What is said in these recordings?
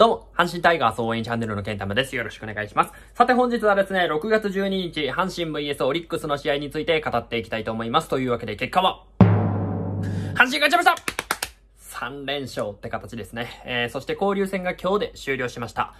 どうも、阪神タイガース応援チャンネルのケンタムです。よろしくお願いします。さて本日はですね、6月12日、阪神 VS オリックスの試合について語っていきたいと思います。というわけで結果は、阪神勝ちました3連勝って形ですね。えー、そして交流戦が今日で終了しました。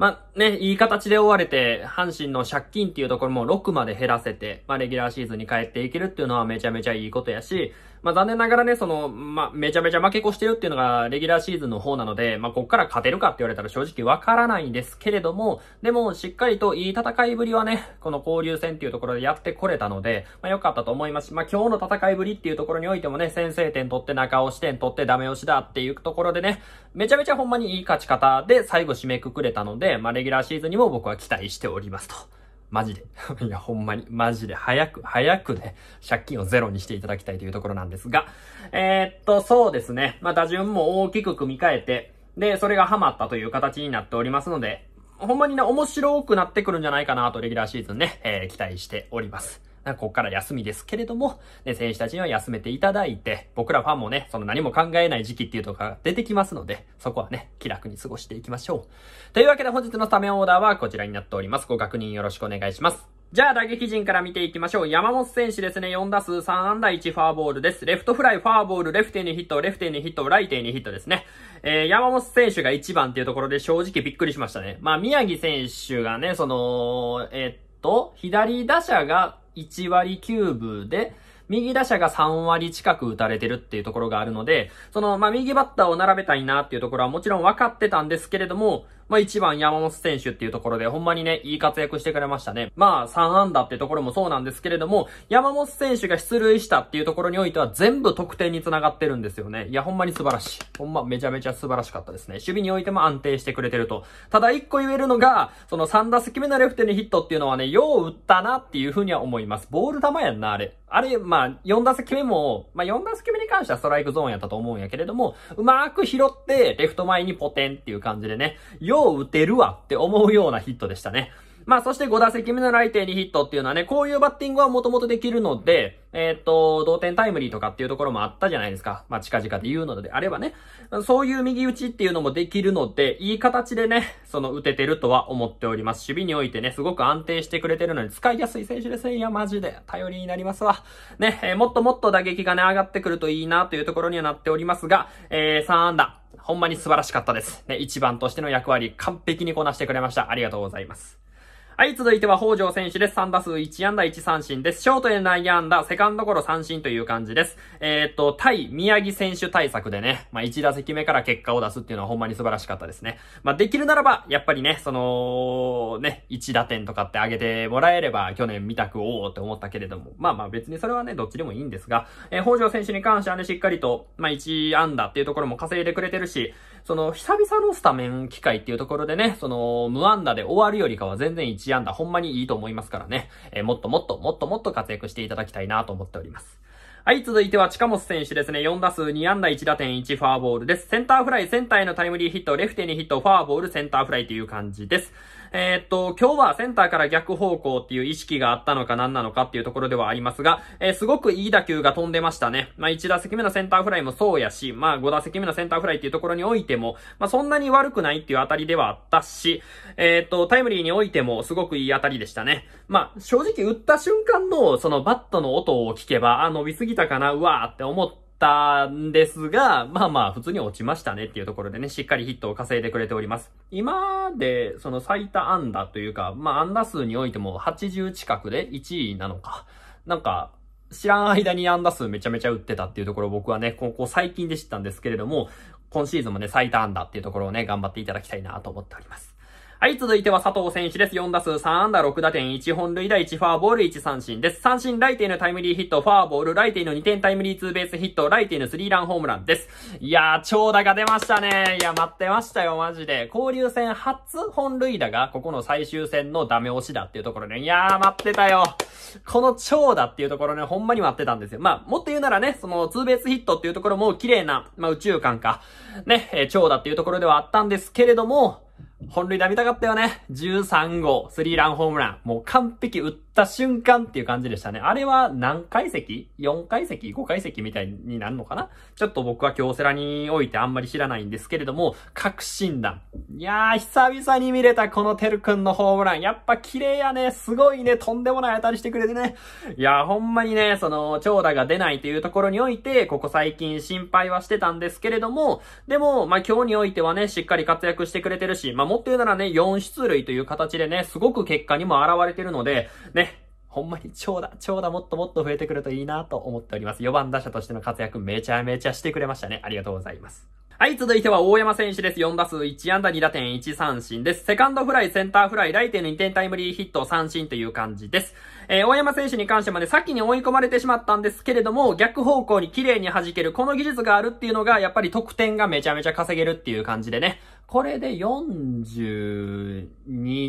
まあ、ね、いい形で終われて、阪神の借金っていうところも6まで減らせて、まあ、レギュラーシーズンに帰っていけるっていうのはめちゃめちゃいいことやし、まあ、残念ながらね、その、まあ、めちゃめちゃ負け越してるっていうのがレギュラーシーズンの方なので、まあ、こっから勝てるかって言われたら正直わからないんですけれども、でも、しっかりといい戦いぶりはね、この交流戦っていうところでやってこれたので、まあ、良かったと思いますし、まあ、今日の戦いぶりっていうところにおいてもね、先制点取って中押し点取ってダメ押しだっていうところでね、めちゃめちゃほんまにいい勝ち方で最後締めくくれたので、まあ、レギュラーシーズンにも僕は期待しておりますと。マジで。いや、ほんまに、マジで、早く、早くね、借金をゼロにしていただきたいというところなんですが、えー、っと、そうですね。まあ、打順も大きく組み替えて、で、それがハマったという形になっておりますので、ほんまにね、面白くなってくるんじゃないかなと、レギュラーシーズンね、えー、期待しております。ここから休みですけれども、ね、選手たちには休めていただいて、僕らファンもね、その何も考えない時期っていうとか出てきますので、そこはね、気楽に過ごしていきましょう。というわけで本日のスタメンオーダーはこちらになっております。ご確認よろしくお願いします。じゃあ打撃陣から見ていきましょう。山本選手ですね。4打数3安打1ファーボールです。レフトフライ、ファーボール、レフテにヒット、レフテにヒット、ライテにヒットですね。えー、山本選手が1番っていうところで正直びっくりしましたね。まあ、宮城選手がね、その、えー、っと、左打者が1割9分で、右打者が3割近く打たれてるっていうところがあるので、その、まあ、右バッターを並べたいなっていうところはもちろん分かってたんですけれども、まあ、1番山本選手っていうところで、ほんまにね、いい活躍してくれましたね。まあ、3安打ってところもそうなんですけれども、山本選手が出塁したっていうところにおいては、全部得点につながってるんですよね。いや、ほんまに素晴らしい。ほんま、めちゃめちゃ素晴らしかったですね。守備においても安定してくれてると。ただ、1個言えるのが、その3打席目のレフテにヒットっていうのはね、よう打ったなっていうふうには思います。ボール球やんな、あれ。あれ、まあ、4打席目も、まあ、4打席目に関してはストライクゾーンやったと思うんやけれども、うまーく拾って、レフト前にポテンっていう感じでね、よよ打てるわって思うようなヒットでしたね。まあ、そして5打席目のライテにヒットっていうのはね、こういうバッティングはもともとできるので、えー、っと、同点タイムリーとかっていうところもあったじゃないですか。まあ、近々で言うのであればね。そういう右打ちっていうのもできるので、いい形でね、その打ててるとは思っております。守備においてね、すごく安定してくれてるのに使いやすい選手ですね。いや、マジで頼りになりますわ。ね、えー、もっともっと打撃がね、上がってくるといいなというところにはなっておりますが、えー、3安打。ほんまに素晴らしかったです。ね、一番としての役割、完璧にこなしてくれました。ありがとうございます。はい、続いては北条選手です。3打数1安打1三振です。ショートへ内野安打、セカンドゴロ三振という感じです。えー、っと、対宮城選手対策でね、まあ、1打席目から結果を出すっていうのはほんまに素晴らしかったですね。まあ、できるならば、やっぱりね、その、ね、1打点とかって上げてもらえれば、去年見たくおーって思ったけれども、まあまあ別にそれはね、どっちでもいいんですが、えー、北条選手に関してはね、しっかりと、まあ、1安打っていうところも稼いでくれてるし、その、久々のスタメン機会っていうところでね、その、無安打で終わるよりかは全然1 1安打、ほんまにいいと思いますからね。えー、もっともっと、もっともっと活躍していただきたいなと思っております。はい、続いては近本選手ですね。4打数2安打1打点1フォアボールです。センターフライ、センターへのタイムリーヒット、レフテにヒット、フォアボール、センターフライという感じです。えー、っと、今日はセンターから逆方向っていう意識があったのか何なのかっていうところではありますが、えー、すごくいい打球が飛んでましたね。まあ、1打席目のセンターフライもそうやし、まあ、5打席目のセンターフライっていうところにおいても、まあ、そんなに悪くないっていう当たりではあったし、えー、っと、タイムリーにおいてもすごくいい当たりでしたね。まあ、正直打った瞬間の、そのバットの音を聞けば、あ、伸びすぎたかな、うわーって思って、ったんですが、まあまあ普通に落ちましたねっていうところでね、しっかりヒットを稼いでくれております。今で、その最多安打というか、まあ安打数においても80近くで1位なのか。なんか、知らん間に安打数めちゃめちゃ打ってたっていうところ僕はね、ここ最近で知ったんですけれども、今シーズンもね、最多安打っていうところをね、頑張っていただきたいなと思っております。はい、続いては佐藤選手です。4打数3安打6打点、1本塁打、1フォアボール、1三振です。三振、ライティのタイムリーヒット、フォアボール、ライティの2点タイムリーツーベースヒット、ライティのスリーランホームランです。いやー、長打が出ましたね。いや、待ってましたよ、マジで。交流戦初本塁打が、ここの最終戦のダメ押しだっていうところね。いやー、待ってたよ。この長打っていうところね、ほんまに待ってたんですよ。まあ、もっと言うならね、その、ツーベースヒットっていうところも綺麗な、まあ、宇宙感か、ね、長打っていうところではあったんですけれども、本塁打見たかったよね。13号、スリーランホームラン。もう完璧打ってった瞬間っていう感じでしたね。あれは何階席 ?4 階席 ?5 階席みたいになるのかなちょっと僕は京セラにおいてあんまり知らないんですけれども、確信弾。いやー、久々に見れたこのてるくんのホームラン。やっぱ綺麗やね。すごいね。とんでもない当たりしてくれてね。いやー、ほんまにね、その、長打が出ないというところにおいて、ここ最近心配はしてたんですけれども、でも、まあ、今日においてはね、しっかり活躍してくれてるし、まあ、もっと言うならね、4出塁という形でね、すごく結果にも現れてるので、ね、ほんまに長打、長打もっともっと増えてくるといいなと思っております。4番打者としての活躍めちゃめちゃしてくれましたね。ありがとうございます。はい、続いては大山選手です。4打数1安打2打点1三振です。セカンドフライ、センターフライ、ライテの2点タイムリーヒット3三振という感じです。えー、大山選手に関してまで先に追い込まれてしまったんですけれども、逆方向に綺麗に弾ける、この技術があるっていうのが、やっぱり得点がめちゃめちゃ稼げるっていう感じでね。これで42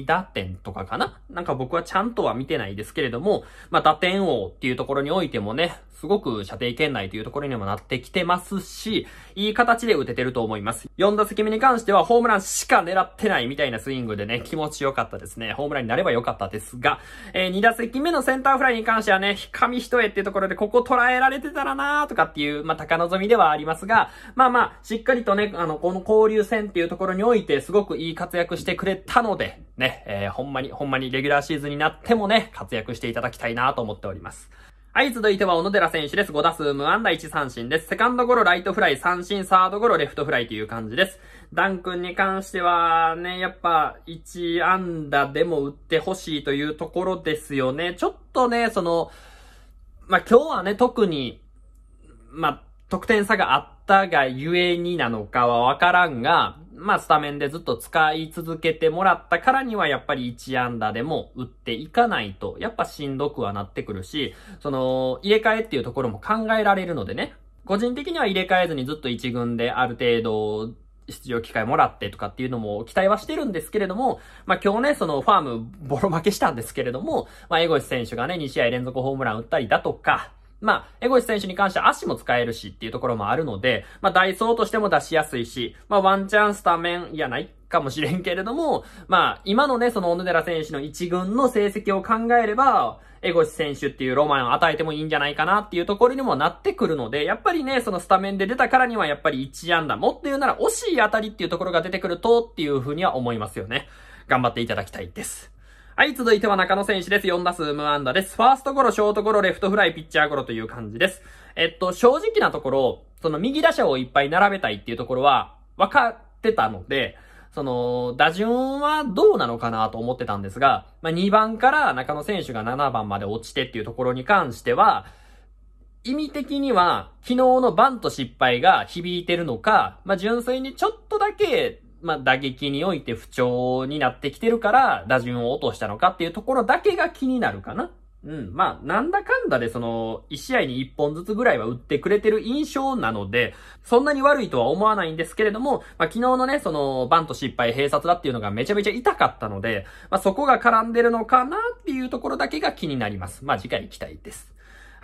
打点とかかななんか僕はちゃんとは見てないですけれども、まあ打点王っていうところにおいてもね、すごく射程圏内というところにもなってきてますし、いい形で打ててると思います。4打席目に関してはホームランしか狙ってないみたいなスイングでね、気持ちよかったですね。ホームランになればよかったですが、えー、2打席目のセンターフライに関してはね、紙一重っていうところで、ここ捉えられてたらなーとかっていう、まあ、高望みではありますが、まあまあ、しっかりとね、あの、この交流戦っていうところにおいて、すごくいい活躍してくれたので、ね、えー、ほんまに、ほんまにレギュラーシーズンになってもね、活躍していただきたいなと思っております。はい、続いては小野寺選手です。5打数無安打1三振です。セカンドゴロ、ライトフライ、三振、サードゴロ、レフトフライという感じです。ダン君に関しては、ね、やっぱ、1安打でも打ってほしいというところですよね。ちょっとね、その、まあ、今日はね、特に、まあ、得点差があっったがゆえになのかはわからんが、まあ、スタメンでずっと使い続けてもらったからには、やっぱり1安打でも打っていかないと、やっぱしんどくはなってくるし、その、入れ替えっていうところも考えられるのでね、個人的には入れ替えずにずっと1軍である程度、出場機会もらってとかっていうのも期待はしてるんですけれども、まあ、今日ね、そのファームボロ負けしたんですけれども、まあ、江越選手がね、2試合連続ホームラン打ったりだとか、まあ、江越選手に関しては足も使えるしっていうところもあるので、まあ、ダイソーとしても出しやすいし、まあ、ワンチャンスタメンやないかもしれんけれども、まあ、今のね、その小野寺選手の一軍の成績を考えれば、江越選手っていうロマンを与えてもいいんじゃないかなっていうところにもなってくるので、やっぱりね、そのスタメンで出たからにはやっぱり1ダーもっと言うなら惜しい当たりっていうところが出てくるとっていうふうには思いますよね。頑張っていただきたいです。はい、続いては中野選手です。4打数無安打です。ファーストゴロ、ショートゴロ、レフトフライ、ピッチャーゴロという感じです。えっと、正直なところ、その右打者をいっぱい並べたいっていうところは、分かってたので、その、打順はどうなのかなと思ってたんですが、まあ、2番から中野選手が7番まで落ちてっていうところに関しては、意味的には、昨日のバント失敗が響いてるのか、まあ、純粋にちょっとだけまあ、打撃において不調になってきてるから、打順を落としたのかっていうところだけが気になるかな。うん。まあ、なんだかんだでその、1試合に1本ずつぐらいは打ってくれてる印象なので、そんなに悪いとは思わないんですけれども、まあ、昨日のね、その、バント失敗、閉殺だっていうのがめちゃめちゃ痛かったので、まあ、そこが絡んでるのかなっていうところだけが気になります。まあ、次回行きたいです。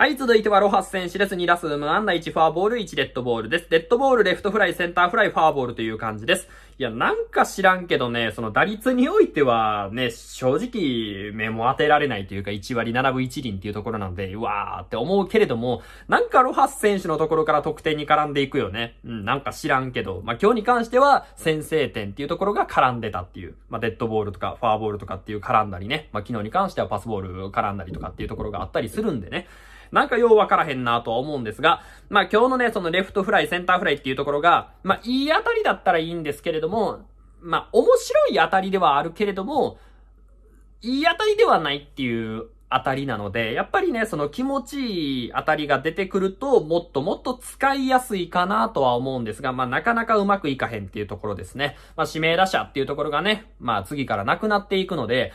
はい、続いてはロハス選手です。2ス数無安打1フォアボール1デッドボールです。デッドボール、レフトフライ、センターフライ、フォアボールという感じです。いや、なんか知らんけどね、その打率においてはね、正直目も当てられないというか1割7分1厘っていうところなんで、うわーって思うけれども、なんかロハス選手のところから得点に絡んでいくよね。うん、なんか知らんけど、まあ、今日に関しては先制点っていうところが絡んでたっていう、まあ、デッドボールとかフォアボールとかっていう絡んだりね、まあ、昨日に関してはパスボール絡んだりとかっていうところがあったりするんでね。なんかようわからへんなとは思うんですが、まあ今日のね、そのレフトフライ、センターフライっていうところが、まあいい当たりだったらいいんですけれども、まあ面白い当たりではあるけれども、いい当たりではないっていう当たりなので、やっぱりね、その気持ちいい当たりが出てくると、もっともっと使いやすいかなとは思うんですが、まあなかなかうまくいかへんっていうところですね。まあ指名打者っていうところがね、まあ次からなくなっていくので、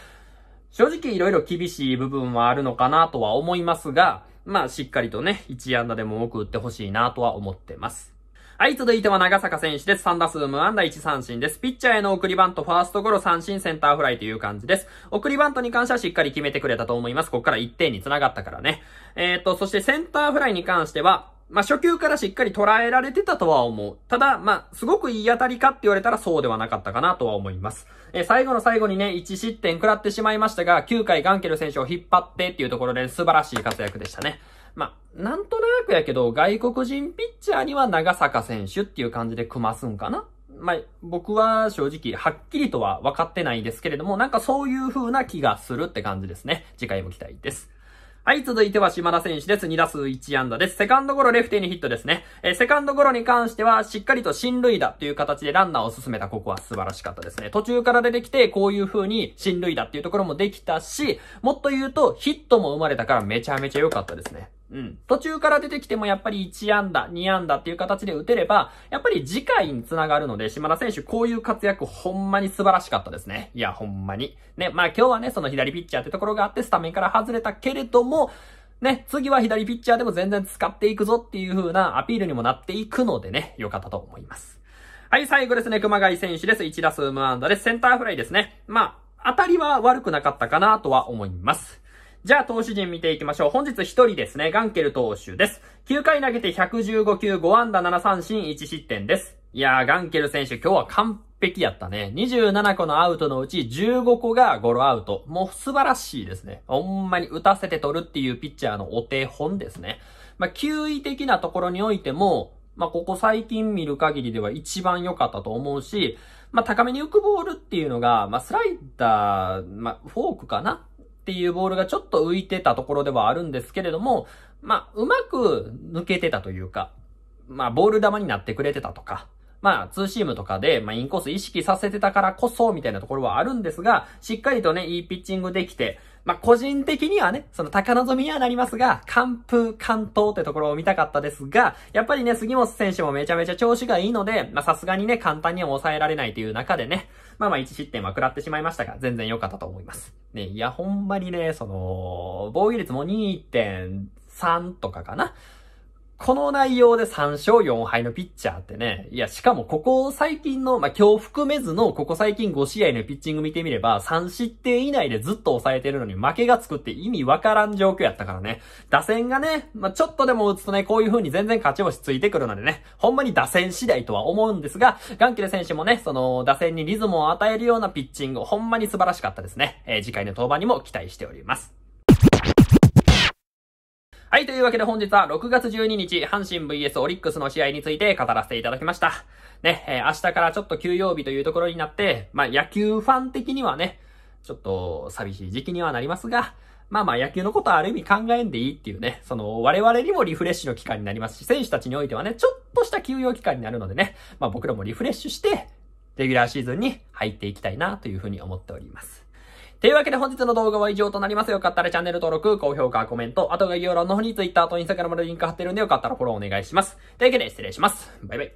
正直いろいろ厳しい部分はあるのかなとは思いますが、まあ、しっかりとね、1安打でも多く打ってほしいなとは思ってます。はい、続いては長坂選手です。3打数無安打1三振です。ピッチャーへの送りバント、ファーストゴロ三振、センターフライという感じです。送りバントに関してはしっかり決めてくれたと思います。ここから1点に繋がったからね。えー、っと、そしてセンターフライに関しては、まあ、初級からしっかり捉えられてたとは思う。ただ、まあ、すごくいい当たりかって言われたらそうではなかったかなとは思います。えー、最後の最後にね、1失点食らってしまいましたが、9回ガンケル選手を引っ張ってっていうところで素晴らしい活躍でしたね。まあ、なんとなくやけど、外国人ピッチャーには長坂選手っていう感じで組ますんかなまあ、僕は正直、はっきりとは分かってないですけれども、なんかそういう風な気がするって感じですね。次回も期待です。はい、続いては島田選手です。2打数1安打です。セカンドゴロ、レフティにヒットですね。えー、セカンドゴロに関しては、しっかりと進塁打という形でランナーを進めたここは素晴らしかったですね。途中から出てきて、こういう風に進塁打っていうところもできたし、もっと言うと、ヒットも生まれたからめちゃめちゃ良かったですね。うん。途中から出てきてもやっぱり1安打、2安打っていう形で打てれば、やっぱり次回につながるので、島田選手こういう活躍ほんまに素晴らしかったですね。いや、ほんまに。ね、まあ今日はね、その左ピッチャーってところがあって、スタメンから外れたけれども、ね、次は左ピッチャーでも全然使っていくぞっていう風なアピールにもなっていくのでね、良かったと思います。はい、最後ですね、熊谷選手です。1打数無安打です。センターフライですね。まあ、当たりは悪くなかったかなとは思います。じゃあ投手陣見ていきましょう。本日一人ですね、ガンケル投手です。9回投げて115球5安打7三振1失点です。いやー、ガンケル選手今日は完璧やったね。27個のアウトのうち15個がゴロアウト。もう素晴らしいですね。ほんまに打たせて取るっていうピッチャーのお手本ですね。まあ、球威的なところにおいても、まあ、ここ最近見る限りでは一番良かったと思うし、まあ、高めに浮くボールっていうのが、まあ、スライダー、まあ、フォークかなっていうボールがちょっと浮いてたところではあるんですけれども、まあ、うまく抜けてたというか、まあ、ボール球になってくれてたとか、まあ、ツーシームとかで、まあ、インコース意識させてたからこそ、みたいなところはあるんですが、しっかりとね、いいピッチングできて、まあ、個人的にはね、その高望みにはなりますが、完封、完投ってところを見たかったですが、やっぱりね、杉本選手もめちゃめちゃ調子がいいので、まあ、さすがにね、簡単には抑えられないという中でね、まあまあ1失点は食らってしまいましたが、全然良かったと思います。ね、いや、ほんまにね、その、防御率も2.3とかかな。この内容で3勝4敗のピッチャーってね、いや、しかもここ最近の、まあ、今日含めずの、ここ最近5試合のピッチング見てみれば、3失点以内でずっと抑えてるのに負けがつくって意味わからん状況やったからね。打線がね、まあ、ちょっとでも打つとね、こういう風に全然勝ち星ついてくるのでね、ほんまに打線次第とは思うんですが、ガンキレ選手もね、その、打線にリズムを与えるようなピッチング、ほんまに素晴らしかったですね。えー、次回の登板にも期待しております。はい、というわけで本日は6月12日、阪神 VS オリックスの試合について語らせていただきました。ね、えー、明日からちょっと休養日というところになって、まあ野球ファン的にはね、ちょっと寂しい時期にはなりますが、まあまあ野球のことはある意味考えんでいいっていうね、その我々にもリフレッシュの期間になりますし、選手たちにおいてはね、ちょっとした休養期間になるのでね、まあ僕らもリフレッシュして、レギュラーシーズンに入っていきたいなというふうに思っております。というわけで本日の動画は以上となります。よかったらチャンネル登録、高評価、コメント、あと概要欄の方に Twitter と Instagram でリンク貼ってるんでよかったらフォローお願いします。というわけで失礼します。バイバイ。